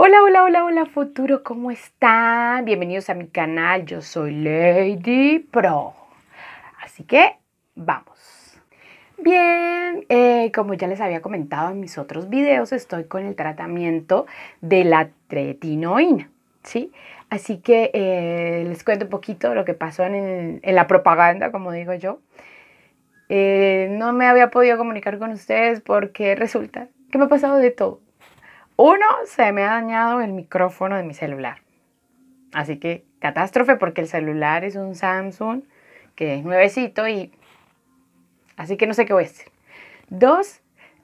Hola, hola, hola, hola futuro, ¿cómo están? Bienvenidos a mi canal, yo soy Lady Pro. Así que vamos. Bien, eh, como ya les había comentado en mis otros videos, estoy con el tratamiento de la tretinoína, ¿sí? Así que eh, les cuento un poquito lo que pasó en, la propaganda, como digo yo. Eh, no me había podido comunicar con ustedes porque resulta que me ha pasado de todo uno, se me ha dañado el micrófono de mi celular. Así que catástrofe porque el celular es un Samsung que es nuevecito y así que no sé qué voy a hacer. Dos,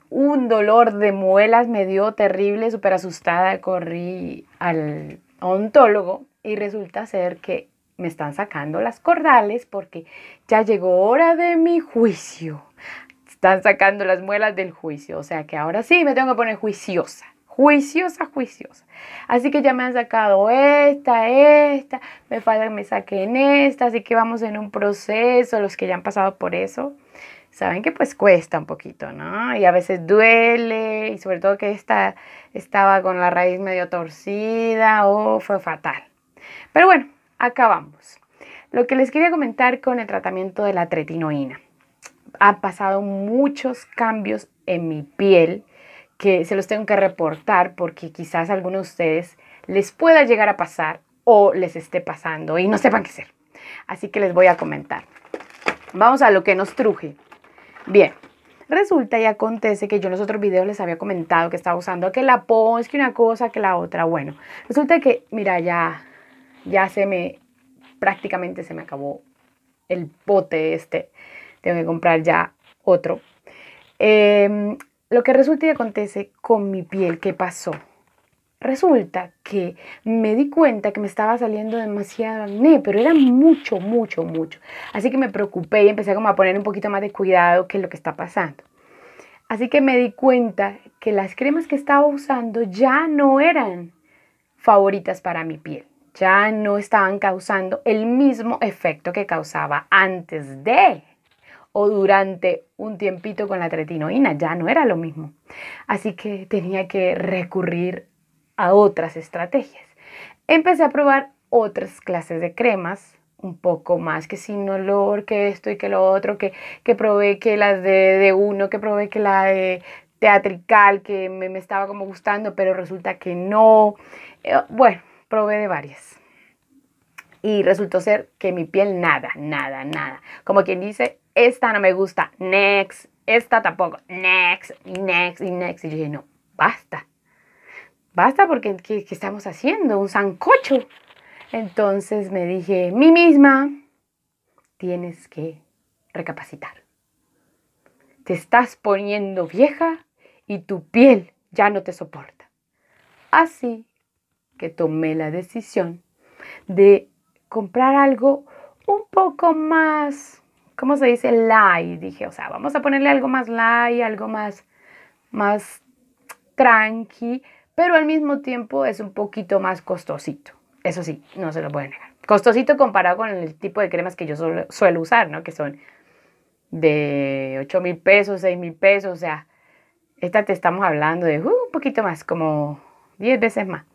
un dolor de muelas me dio terrible, súper asustada, corrí al ontólogo y resulta ser que me están sacando las cordales porque ya llegó hora de mi juicio. Están sacando las muelas del juicio, o sea que ahora sí me tengo que poner juiciosa juiciosa, juiciosa. Así que ya me han sacado esta, esta, me falta que me saquen esta, así que vamos en un proceso, los que ya han pasado por eso. Saben que pues cuesta un poquito, ¿no? Y a veces duele, y sobre todo que esta estaba con la raíz medio torcida, o fue fatal. Pero bueno, acabamos. Lo que les quería comentar con el tratamiento de la tretinoína. ...ha pasado muchos cambios en mi piel que se los tengo que reportar porque quizás a alguno de ustedes les pueda llegar a pasar o les esté pasando y no sepan qué hacer. Así que les voy a comentar. Vamos a lo que nos truje. Bien, resulta y acontece que yo en los otros videos les había comentado que estaba usando que la es que una cosa, que la otra. Bueno, resulta que, mira, ya, ya se me, prácticamente se me acabó el bote este. Tengo que comprar ya otro. Eh, lo que resulta y acontece con mi piel, ¿qué pasó? Resulta que me di cuenta que me estaba saliendo demasiado acné, pero era mucho, mucho, mucho. Así que me preocupé y empecé como a poner un poquito más de cuidado que lo que está pasando. Así que me di cuenta que las cremas que estaba usando ya no eran favoritas para mi piel. Ya no estaban causando el mismo efecto que causaba antes de o durante un tiempito con la tretinoína, ya no era lo mismo. Así que tenía que recurrir a otras estrategias. Empecé a probar otras clases de cremas, un poco más, que sin olor, que esto y que lo otro, que, que probé que las de, uno, que probé que la de teatrical, que me, me estaba como gustando, pero resulta que no. Eh, bueno, probé de varias. Y resultó ser que mi piel nada, nada, nada. Como quien dice, esta no me gusta, next, esta tampoco, next, next y next. Y yo dije, no, basta. Basta porque ¿qué, estamos haciendo? Un sancocho. Entonces me dije, mí misma, tienes que recapacitar. Te estás poniendo vieja y tu piel ya no te soporta. Así que tomé la decisión de comprar algo un poco más ¿cómo se dice? Light. Dije, o sea, vamos a ponerle algo más light, algo más, más tranqui, pero al mismo tiempo es un poquito más costosito. Eso sí, no se lo pueden negar. Costosito comparado con el tipo de cremas que yo suelo, usar, ¿no? Que son de 8 mil pesos, 6 mil pesos, o sea, esta te estamos hablando de uh, un poquito más, como 10 veces más.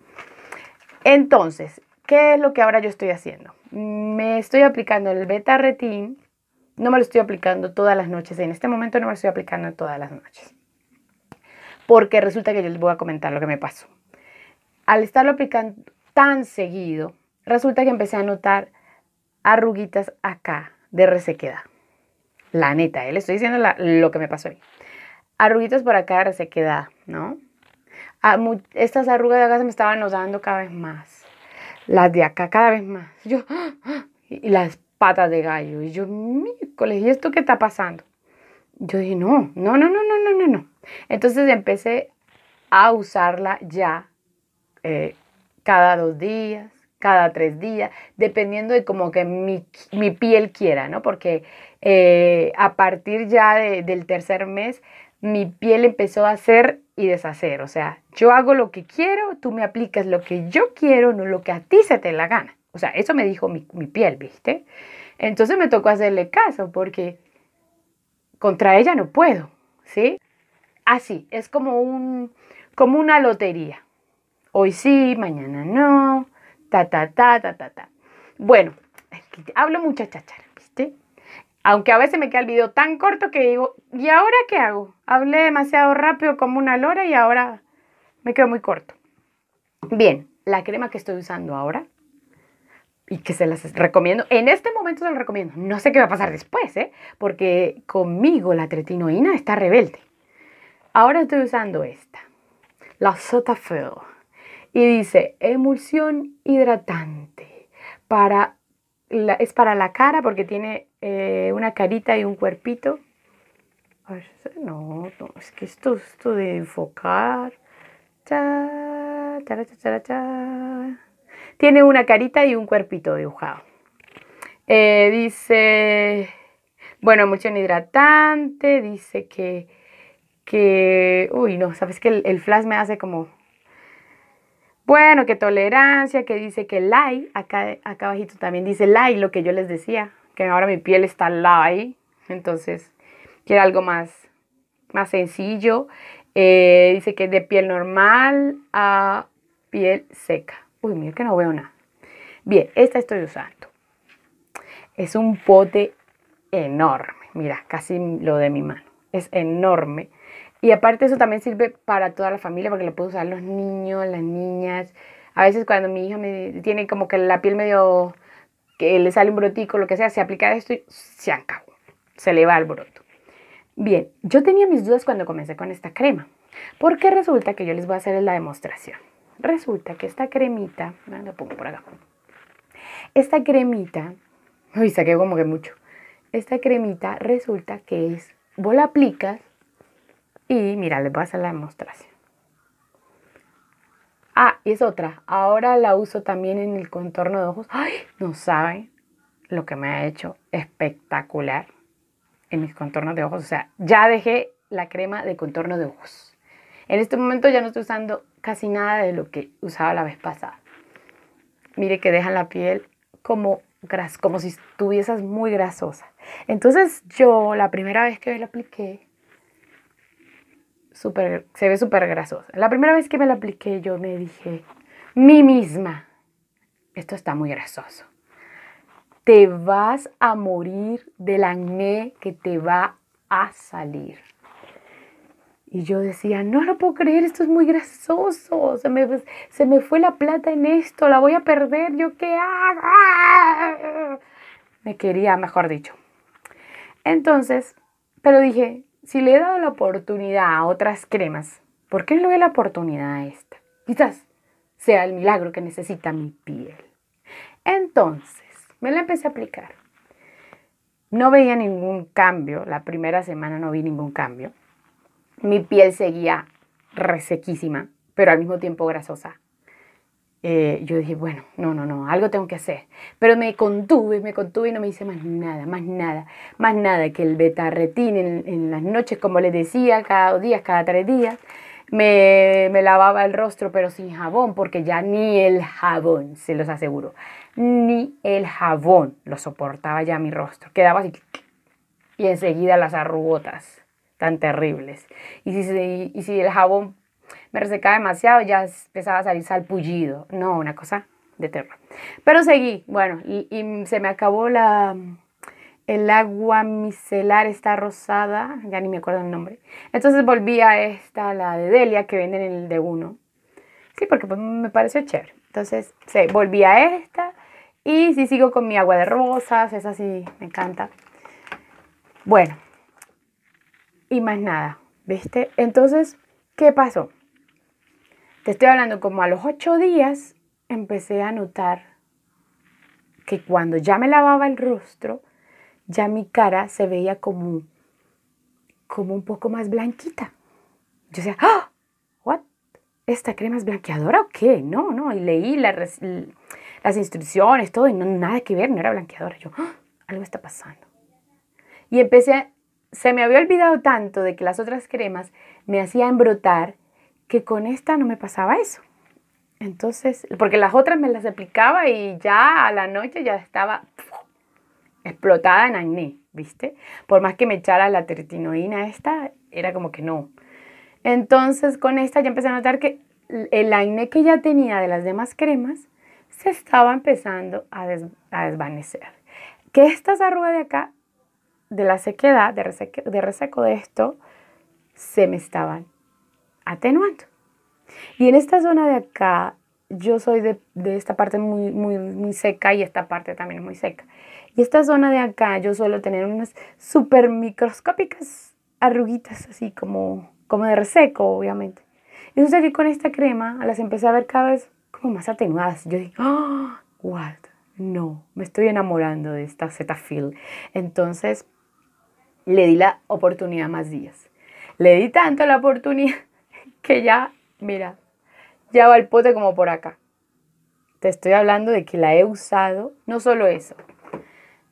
Entonces, ¿qué es lo que ahora yo estoy haciendo? Me estoy aplicando el beta retin no me lo estoy aplicando todas las noches. En este momento no me lo estoy aplicando todas las noches. Porque resulta que yo les voy a comentar lo que me pasó. Al estarlo aplicando tan seguido, resulta que empecé a notar arruguitas acá de resequedad. La neta, ¿eh? le estoy diciendo lo que me pasó a Arruguitas por acá de resequedad, ¿no? estas arrugas de acá se me estaban notando cada vez más. Las de acá cada vez más. Yo, y las patas de gallo. Y yo, miércoles, ¿y esto qué está pasando? Yo dije, no, no, no, no, no, no, no, Entonces empecé a usarla ya eh, cada dos días, cada tres días, dependiendo de como que mi, piel quiera, ¿no? Porque eh, a partir ya del tercer mes, mi piel empezó a hacer y deshacer. O sea, yo hago lo que quiero, tú me aplicas lo que yo quiero, no lo que a ti se te la gana. O sea, eso me dijo mi, piel, ¿viste? Entonces me tocó hacerle caso porque contra ella no puedo, ¿sí? Así, es como, un, como una lotería. Hoy sí, mañana no, ta, ta, ta, ta, ta, ta. Bueno, hablo mucha chachara, ¿viste? Aunque a veces me queda el video tan corto que digo, ¿y ahora qué hago? Hablé demasiado rápido como una lora y ahora me quedo muy corto. Bien, la crema que estoy usando ahora y que se las recomiendo. En este momento se las recomiendo. No sé qué va a pasar después, ¿eh? Porque conmigo la tretinoína está rebelde. Ahora estoy usando esta, la Sotafel. Y dice emulsión hidratante. Para es para la cara porque tiene eh, una carita y un cuerpito. no, no, es que esto, esto de enfocar. Cha, cha, cha, tiene una carita y un cuerpito dibujado. Eh, dice, bueno, mucho hidratante, dice que, que, uy, no, sabes que el, flash me hace como, bueno, qué tolerancia, que dice que light, acá, acá abajito también dice light, lo que yo les decía, que ahora mi piel está light, entonces quiere algo más, más sencillo. Eh, dice que de piel normal a piel seca. Uy, mira que no veo nada. Bien, esta estoy usando. Es un pote enorme. Mira, casi lo de mi mano. Es enorme. Y aparte eso también sirve para toda la familia porque lo puedo usar los niños, las niñas. A veces cuando mi hija tiene como que la piel medio que le sale un brotico, lo que sea, se aplica esto y se acabó. Se le va el broto. Bien, yo tenía mis dudas cuando comencé con esta crema. Porque resulta que yo les voy a hacer la demostración. Resulta que esta cremita, ah, la pongo por acá. Esta cremita, uy, saqué como que mucho. Esta cremita resulta que es, vos la aplicas y mira, les voy a hacer la demostración. Ah, y es otra. Ahora la uso también en el contorno de ojos. ¡Ay! No saben lo que me ha hecho espectacular en mis contornos de ojos. O sea, ya dejé la crema de contorno de ojos. En este momento ya no estoy usando casi nada de lo que usaba la vez pasada. Mire que dejan la piel como, como si estuvieses muy grasosa. Entonces yo la primera vez que me la apliqué, se ve súper grasosa. La primera vez que me la apliqué yo me dije, mí misma, esto está muy grasoso. Te vas a morir del acné que te va a salir. Y yo decía, no lo puedo creer, esto es muy grasoso, se me, fue la plata en esto, la voy a perder, yo qué hago. Me quería, mejor dicho. Entonces, pero dije, si le he dado la oportunidad a otras cremas, ¿por qué no le doy la oportunidad a esta? Quizás sea el milagro que necesita mi piel. Entonces, me la empecé a aplicar. No veía ningún cambio, la primera semana no vi ningún cambio mi piel seguía resequísima, pero al mismo tiempo grasosa. Eh, yo dije, bueno, no, no, no, algo tengo que hacer. Pero me contuve, me contuve y no me hice más nada, más nada, más nada que el betarretín en, las noches, como les decía, cada dos días, cada tres días. me, lavaba el rostro, pero sin jabón, porque ya ni el jabón, se los aseguro, ni el jabón lo soportaba ya mi rostro. Quedaba así y enseguida las arrugotas tan terribles. Y si, si el jabón me resecaba demasiado, ya empezaba a salir salpullido. No, una cosa de terror. Pero seguí, bueno, y, se me acabó la... El agua micelar está rosada, ya ni me acuerdo el nombre. Entonces volví a esta, la de Delia, que venden en el de uno. Sí, porque pues, me pareció chévere. Entonces, sí, volví a esta. Y sí sigo con mi agua de rosas, esa sí me encanta. Bueno, y más nada, ¿viste? Entonces, ¿qué pasó? Te estoy hablando como a los ocho días empecé a notar que cuando ya me lavaba el rostro, ya mi cara se veía como, como un poco más blanquita. Yo decía, ¡ah! ¿What? ¿Esta crema es blanqueadora o qué? No, no. Y leí las instrucciones, todo, y no, nada que ver, no era blanqueadora. Yo, ¡Ah! algo está pasando. Y empecé se me había olvidado tanto de que las otras cremas me hacían brotar que con esta no me pasaba eso. Entonces, porque las otras me las aplicaba y ya a la noche ya estaba explotada en acné, ¿viste? Por más que me echara la tertinoína, esta, era como que no. Entonces, con esta ya empecé a notar que el acné que ya tenía de las demás cremas se estaba empezando a, desvanecer. Que estas arrugas de acá de la sequedad, de reseco, de reseco de esto, se me estaban atenuando. Y en esta zona de acá, yo soy de, esta parte muy, muy, muy, seca y esta parte también muy seca. Y esta zona de acá, yo suelo tener unas super microscópicas arruguitas, así como, como de reseco, obviamente. Y sé que con esta crema las empecé a ver cada vez como más atenuadas. Yo digo, ah, ¿What? No, me estoy enamorando de esta Cetaphil. Entonces, le di la oportunidad más días. Le di tanto la oportunidad que ya, mira, ya va el pote como por acá. Te estoy hablando de que la he usado, no solo eso,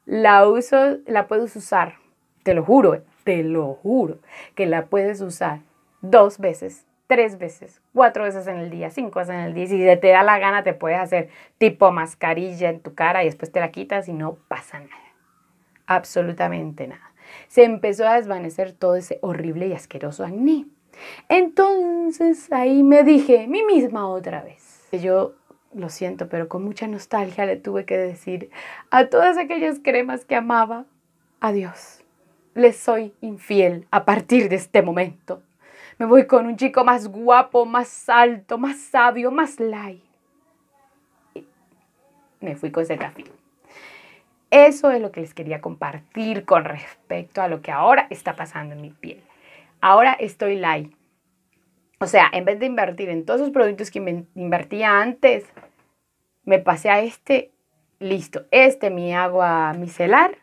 la uso, la puedes usar, te lo juro, eh, te lo juro, que la puedes usar dos veces, tres veces, cuatro veces en el día, cinco veces en el día. Si te da la gana, te puedes hacer tipo mascarilla en tu cara y después te la quitas y no pasa nada. Absolutamente nada se empezó a desvanecer todo ese horrible y asqueroso acné. Entonces ahí me dije, mí misma otra vez. Yo lo siento, pero con mucha nostalgia le tuve que decir a todas aquellas cremas que amaba, adiós. Les soy infiel a partir de este momento. Me voy con un chico más guapo, más alto, más sabio, más light. me fui con ese café. Eso es lo que les quería compartir con respecto a lo que ahora está pasando en mi piel. Ahora estoy light. O sea, en vez de invertir en todos esos productos que invertía antes, me pasé a este, listo. Este mi agua micelar,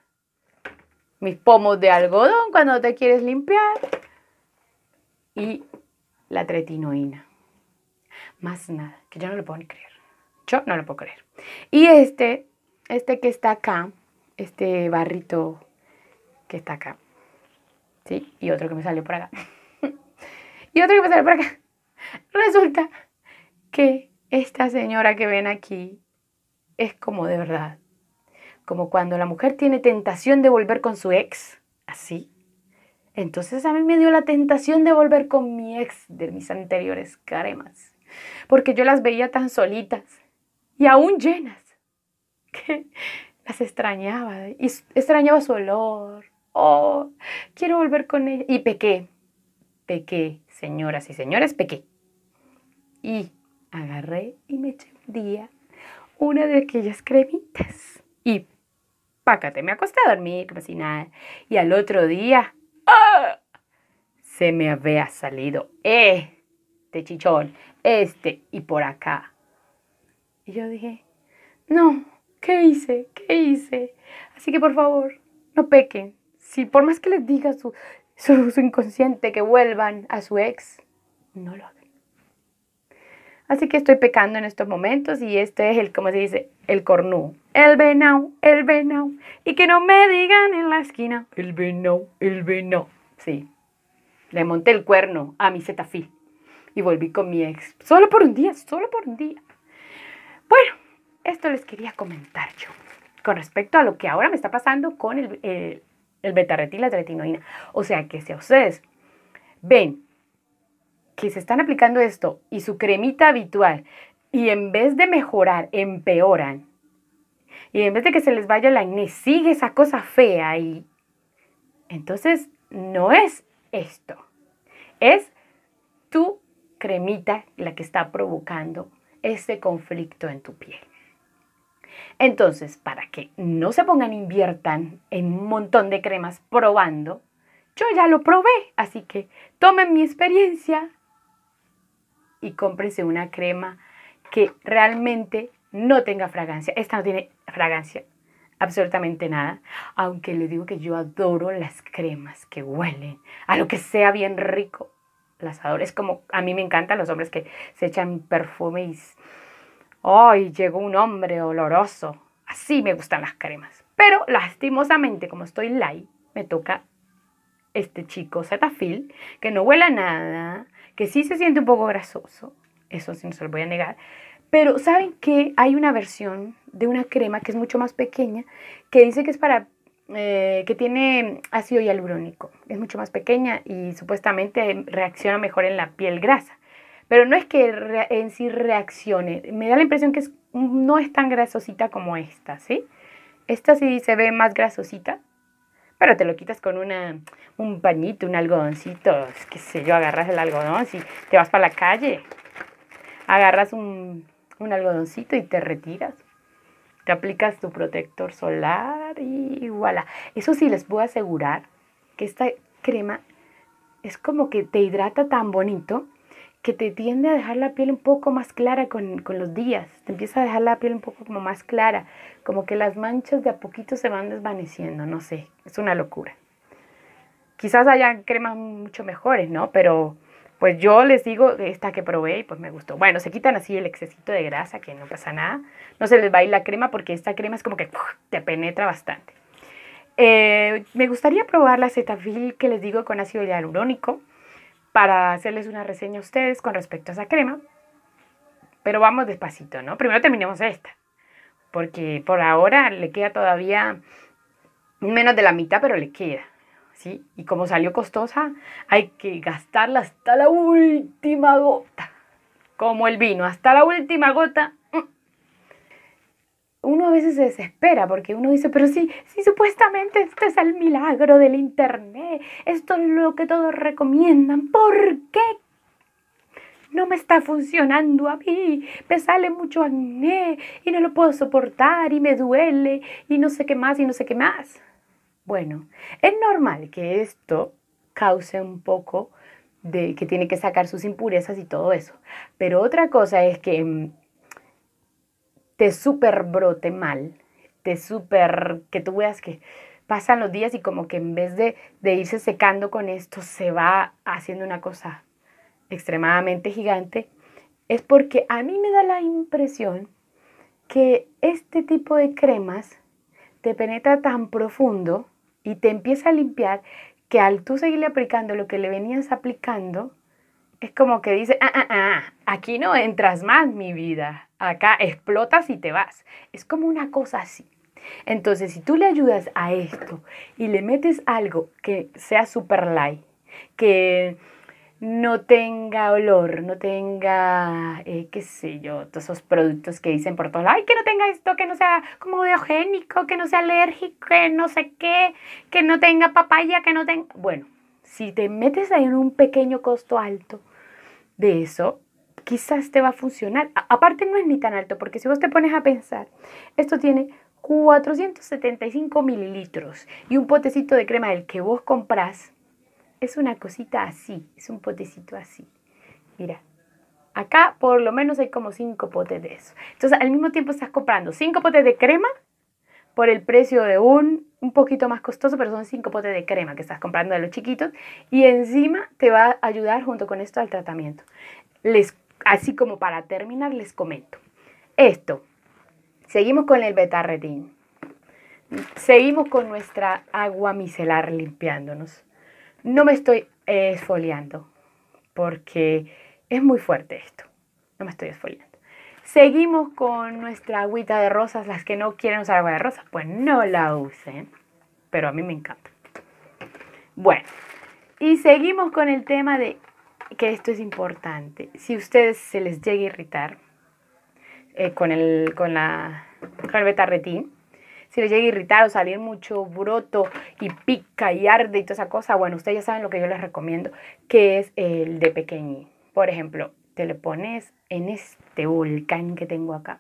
mis pomos de algodón cuando te quieres limpiar y la tretinoína. Más nada, que yo no lo puedo ni creer. Yo no lo puedo creer. Y este este que está acá, este barrito que está acá, ¿sí? Y otro que me salió por acá. y otro que me salió por acá. Resulta que esta señora que ven aquí es como de verdad. Como cuando la mujer tiene tentación de volver con su ex, así. Entonces a mí me dio la tentación de volver con mi ex de mis anteriores caremas. Porque yo las veía tan solitas y aún llenas que las extrañaba y extrañaba su olor. Oh, quiero volver con ella. Y pequé, pequé, señoras y señores, pequé. Y agarré y me eché un día una de aquellas cremitas. Y pácate, me acosté a dormir como si nada. Y al otro día, ¡ah! se me había salido este chichón, este y por acá. Y yo dije, no, ¿Qué hice? ¿Qué hice? Así que por favor, no pequen. Si por más que les diga su, su, inconsciente que vuelvan a su ex, no lo hagan. Así que estoy pecando en estos momentos y este es el, ¿cómo se dice? El cornú. El venau, el venau. Y que no me digan en la esquina. El venau, el venau. Sí. Le monté el cuerno a mi zetafil y volví con mi ex. Solo por un día, solo por un día. Bueno, esto les quería comentar yo con respecto a lo que ahora me está pasando con el, el, la tretinoína. O sea, que si ustedes ven que se están aplicando esto y su cremita habitual y en vez de mejorar, empeoran. Y en vez de que se les vaya la acné, sigue esa cosa fea y entonces no es esto. Es tu cremita la que está provocando ese conflicto en tu piel. Entonces, para que no se pongan, inviertan en un montón de cremas probando. Yo ya lo probé, así que tomen mi experiencia y cómprense una crema que realmente no tenga fragancia. Esta no tiene fragancia, absolutamente nada. Aunque les digo que yo adoro las cremas que huelen, a lo que sea bien rico. Las adoro. Es como a mí me encantan los hombres que se echan perfume y ¡Ay! llegó un hombre oloroso. Así me gustan las cremas. Pero lastimosamente, como estoy light, me toca este chico Zetafil, que no huele a nada, que sí se siente un poco grasoso. Eso sí, no se lo voy a negar. Pero saben que hay una versión de una crema que es mucho más pequeña, que dice que es para eh, que tiene ácido hialurónico. Es mucho más pequeña y supuestamente reacciona mejor en la piel grasa pero no es que en sí reaccione. Me da la impresión que no es tan grasosita como esta, ¿sí? Esta sí se ve más grasosita, pero te lo quitas con un pañito, un algodoncito, qué sé yo, agarras el algodón, si te vas para la calle, agarras un, un algodoncito y te retiras. Te aplicas tu protector solar y voilà. Eso sí les puedo asegurar que esta crema es como que te hidrata tan bonito que te tiende a dejar la piel un poco más clara con, los días, te empieza a dejar la piel un poco como más clara, como que las manchas de a poquito se van desvaneciendo, no sé, es una locura. Quizás haya cremas mucho mejores, ¿no? Pero pues yo les digo esta que probé y pues me gustó. Bueno, se quitan así el excesito de grasa, que no pasa nada, no se les va a ir la crema porque esta crema es como que te penetra bastante. Eh, me gustaría probar la Cetaphil que les digo con ácido hialurónico para hacerles una reseña a ustedes con respecto a esa crema. Pero vamos despacito, ¿no? Primero terminemos esta, porque por ahora le queda todavía menos de la mitad, pero le queda. ¿Sí? Y como salió costosa, hay que gastarla hasta la última gota, como el vino, hasta la última gota uno a veces se desespera porque uno dice, pero sí, sí, supuestamente este es el milagro del Internet, esto es lo que todos recomiendan, ¿por qué no me está funcionando a mí, me sale mucho acné y no lo puedo soportar y me duele y no sé qué más y no sé qué más. Bueno, es normal que esto cause un poco de que tiene que sacar sus impurezas y todo eso. Pero otra cosa es que mm, te súper brote mal, te super que tú veas que pasan los días y como que en vez de, de irse secando con esto, se va haciendo una cosa extremadamente gigante, es porque a mí me da la impresión que este tipo de cremas te penetra tan profundo y te empieza a limpiar que al tú seguirle aplicando lo que le venías aplicando, es como que dice, ah, ah, ah, aquí no entras más mi vida, acá explotas y te vas. Es como una cosa así. Entonces, si tú le ayudas a esto y le metes algo que sea super light, que no tenga olor, no tenga, eh, qué sé yo, todos esos productos que dicen por todos lados, ay, que no tenga esto, que no sea como biogénico, que no sea alérgico, que no sé qué, que no tenga papaya, que no tenga... Bueno, si te metes ahí en un pequeño costo alto, de eso, quizás te va a funcionar. aparte no es ni tan alto, porque si vos te pones a pensar, esto tiene 475 mililitros y un potecito de crema del que vos comprás es una cosita así, es un potecito así. Mira, acá por lo menos hay como 5 potes de eso. Entonces al mismo tiempo estás comprando 5 potes de crema por el precio de un un poquito más costoso, pero son cinco potes de crema que estás comprando de los chiquitos y encima te va a ayudar junto con esto al tratamiento. Les, así como para terminar, les comento. Esto, seguimos con el betarretín. Seguimos con nuestra agua micelar limpiándonos. No me estoy esfoliando porque es muy fuerte esto. No me estoy esfoliando. Seguimos con nuestra agüita de rosas. Las que no quieren usar agua de rosas, pues no la usen. Pero a mí me encanta. Bueno, y seguimos con el tema de que esto es importante. Si ustedes se les llega a irritar eh, con, el, con, la, con el si les llega a irritar o salir mucho broto y pica y arde y toda esa cosa, bueno, ustedes ya saben lo que yo les recomiendo, que es el de pequeñín. Por ejemplo, te le pones en este volcán que tengo acá.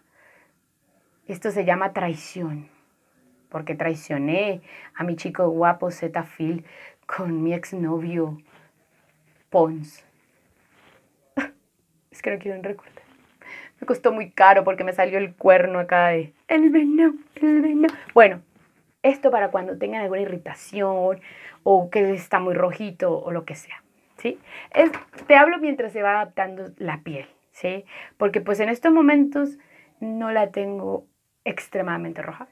Esto se llama traición, porque traicioné a mi chico guapo Zeta Phil con mi exnovio Pons. Es que no quiero recordar. Me costó muy caro porque me salió el cuerno acá de el veneno, el veneno. Bueno, esto para cuando tengan alguna irritación o que está muy rojito o lo que sea te hablo mientras se va adaptando la piel, ¿sí? Porque pues en estos momentos no la tengo extremadamente roja.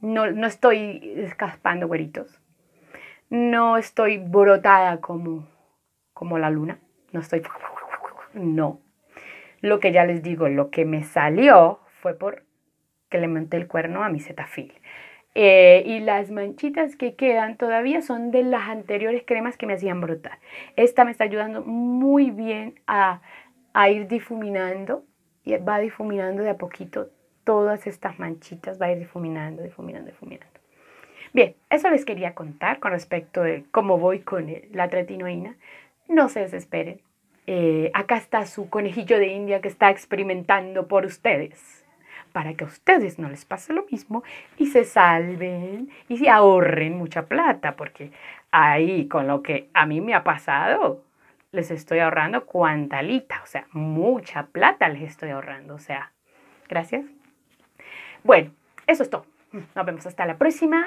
No, estoy escaspando güeritos. No estoy brotada como, como la luna. No estoy... No. Lo que ya les digo, lo que me salió fue por que le monté el cuerno a mi zetafil. Eh, y las manchitas que quedan todavía son de las anteriores cremas que me hacían brotar. Esta me está ayudando muy bien a, ir difuminando y va difuminando de a poquito todas estas manchitas, va a ir difuminando, difuminando, difuminando. Bien, eso les quería contar con respecto de cómo voy con la tretinoína. No se desesperen. Eh, acá está su conejillo de India que está experimentando por ustedes para que a ustedes no les pase lo mismo y se salven y se ahorren mucha plata, porque ahí con lo que a mí me ha pasado, les estoy ahorrando cuantalita, o sea, mucha plata les estoy ahorrando, o sea, gracias. Bueno, eso es todo. Nos vemos hasta la próxima.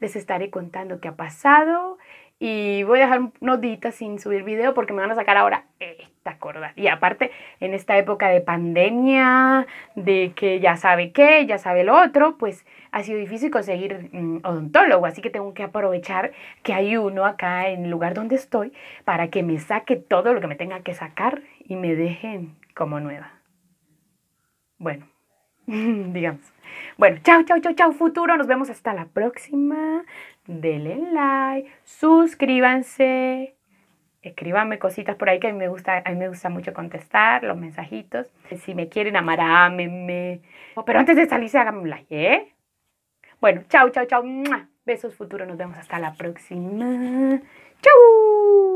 Les estaré contando qué ha pasado y voy a dejar unos días sin subir video porque me van a sacar ahora esta corda. Y aparte, en esta época de pandemia, de que ya sabe qué, ya sabe lo otro, pues ha sido difícil conseguir mm, odontólogo. Así que tengo que aprovechar que hay uno acá en el lugar donde estoy para que me saque todo lo que me tenga que sacar y me dejen como nueva. Bueno, digamos. Bueno, chao, chao, chao, chao, futuro. Nos vemos hasta la próxima denle like, suscríbanse, escríbanme cositas por ahí que a mí me gusta, me gusta mucho contestar los mensajitos. Si me quieren amar, ámenme. Pero antes de salir háganme un like, ¿eh? Bueno, chao, chao, chao. Besos futuros, nos vemos hasta la próxima. Chau.